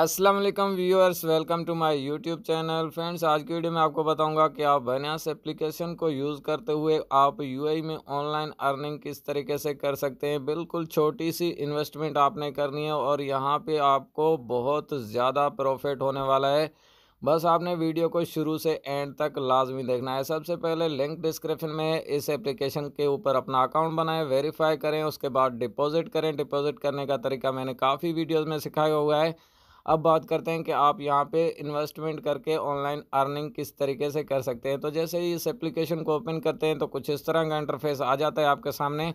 अस्सलाम वालेकुम viewers welcome to my YouTube channel friends आज की वीडियो में आपको बताऊंगा कि आप बनास एप्लीकेशन को यूज़ करते हुए आप यूएई में ऑनलाइन अर्निंग किस तरीके से कर सकते हैं बिल्कुल छोटी सी इन्वेस्टमेंट आपने करनी है और यहाँ पे आपको बहुत ज़्यादा प्रॉफिट होने वाला है बस आपने वीडियो को शुरू से एंड तक लाजमी देखना है सबसे पहले लिंक डिस्क्रिप्शन में है इस एप्लीकेशन के ऊपर अपना अकाउंट बनाएं वेरीफाई करें उसके बाद डिपॉजिट करें डिपॉजिट करने का तरीका मैंने काफ़ी वीडियोज़ में सिखाया हुआ है अब बात करते हैं कि आप यहाँ पे इन्वेस्टमेंट करके ऑनलाइन अर्निंग किस तरीके से कर सकते हैं तो जैसे ही इस एप्लीकेशन को ओपन करते हैं तो कुछ इस तरह का इंटरफेस आ जाता है आपके सामने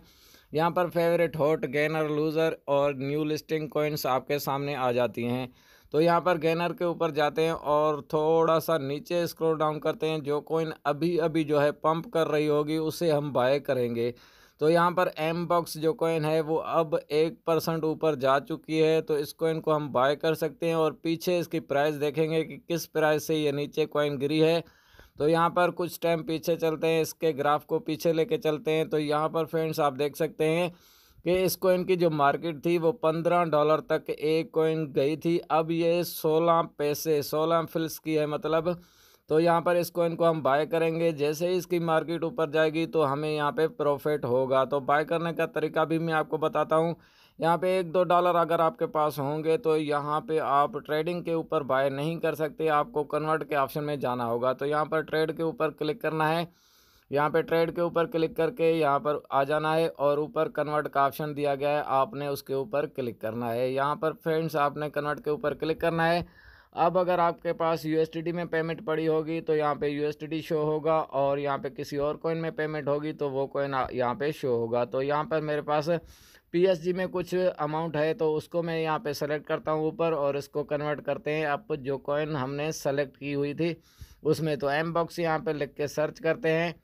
यहाँ पर फेवरेट हॉट गेनर लूज़र और न्यू लिस्टिंग कोइंस आपके सामने आ जाती हैं तो यहाँ पर गेनर के ऊपर जाते हैं और थोड़ा सा नीचे स्क्रोल डाउन करते हैं जो कोइन अभी अभी जो है पम्प कर रही होगी उसे हम बाय करेंगे तो यहाँ पर एम बॉक्स जो कॉइन है वो अब एक परसेंट ऊपर जा चुकी है तो इस कॉइन को हम बाय कर सकते हैं और पीछे इसकी प्राइस देखेंगे कि किस प्राइस से ये नीचे कॉइन गिरी है तो यहाँ पर कुछ टाइम पीछे चलते हैं इसके ग्राफ को पीछे लेके चलते हैं तो यहाँ पर फ्रेंड्स आप देख सकते हैं कि इस कोइन की जो मार्केट थी वो पंद्रह डॉलर तक एक कोइन गई थी अब ये सोलह पैसे सोलह फिल्स की है मतलब तो यहाँ पर इस कॉइन को हम बाय करेंगे जैसे ही इसकी मार्केट ऊपर जाएगी तो हमें यहाँ पे प्रॉफिट होगा तो बाय करने का तरीका भी मैं आपको बताता हूँ यहाँ पे एक दो डॉलर अगर आपके पास होंगे तो यहाँ पे आप ट्रेडिंग के ऊपर बाय नहीं कर सकते आपको कन्वर्ट के ऑप्शन में जाना होगा तो यहाँ पर ट्रेड के ऊपर क्लिक करना है यहाँ पे ट्रेड के ऊपर क्लिक करके यहाँ पर आ जाना है और ऊपर कन्वर्ट का ऑप्शन दिया गया है आपने उसके ऊपर क्लिक करना है यहाँ पर फ्रेंड्स आपने कन्वर्ट के ऊपर क्लिक करना है अब अगर आपके पास यू में पेमेंट पड़ी होगी तो यहाँ पे यू शो होगा और यहाँ पे किसी और कोइन में पेमेंट होगी तो वो कोइन यहाँ पे शो होगा तो यहाँ पर मेरे पास पी में कुछ अमाउंट है तो उसको मैं यहाँ पे सेलेक्ट करता हूँ ऊपर और इसको कन्वर्ट करते हैं अब जो कॉइन हमने सेलेक्ट की हुई थी उसमें तो एम बॉक्स यहाँ पर लिख के सर्च करते हैं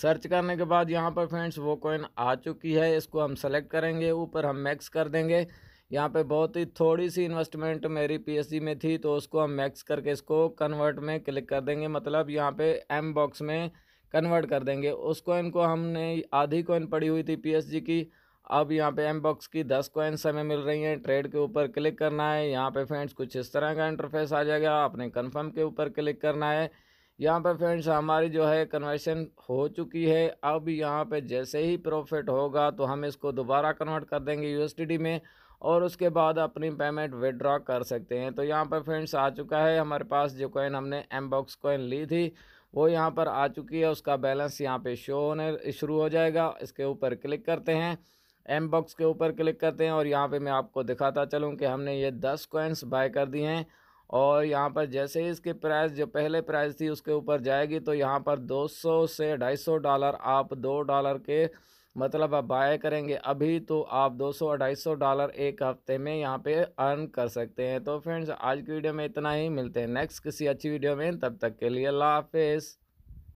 सर्च करने के बाद यहाँ पर फ्रेंड्स वो कॉइन आ चुकी है इसको हम सेलेक्ट करेंगे ऊपर हम मैक्स कर देंगे यहाँ पे बहुत ही थोड़ी सी इन्वेस्टमेंट मेरी पीएससी में थी तो उसको हम मैक्स करके इसको कन्वर्ट में क्लिक कर देंगे मतलब यहाँ पे एम बॉक्स में कन्वर्ट कर देंगे उस उसको को हमने आधी कॉइन पड़ी हुई थी पीएसजी की अब यहाँ पे एम बॉक्स की दस कॉइन्स हमें मिल रही हैं ट्रेड के ऊपर क्लिक करना है यहाँ पर फ्रेंड्स कुछ इस तरह का इंटरफेस आ जाएगा आपने कन्फर्म के ऊपर क्लिक करना है यहाँ पर फ्रेंड्स हमारी जो है कन्वर्शन हो चुकी है अब यहाँ पे जैसे ही प्रॉफिट होगा तो हम इसको दोबारा कन्वर्ट कर देंगे यूएसडीडी में और उसके बाद अपनी पेमेंट विड्रॉ कर सकते हैं तो यहाँ पर फ्रेंड्स आ चुका है हमारे पास जो कॉइन हमने एम बॉक्स कॉइन ली थी वो यहाँ पर आ चुकी है उसका बैलेंस यहाँ पे शो होने शुरू हो जाएगा इसके ऊपर क्लिक करते हैं एम बॉक्स के ऊपर क्लिक करते हैं और यहाँ पे मैं आपको दिखाता चलूँ कि हमने ये दस कॉइन्स बाय कर दिए हैं और यहाँ पर जैसे ही इसकी प्राइस जो पहले प्राइस थी उसके ऊपर जाएगी तो यहाँ पर 200 से 250 डॉलर आप दो डॉलर के मतलब आप बाय करेंगे अभी तो आप 200 250 डॉलर एक हफ्ते में यहाँ पे अर्न कर सकते हैं तो फ्रेंड्स आज की वीडियो में इतना ही मिलते हैं नेक्स्ट किसी अच्छी वीडियो में तब तक के लिए अल्लाह हाफिज़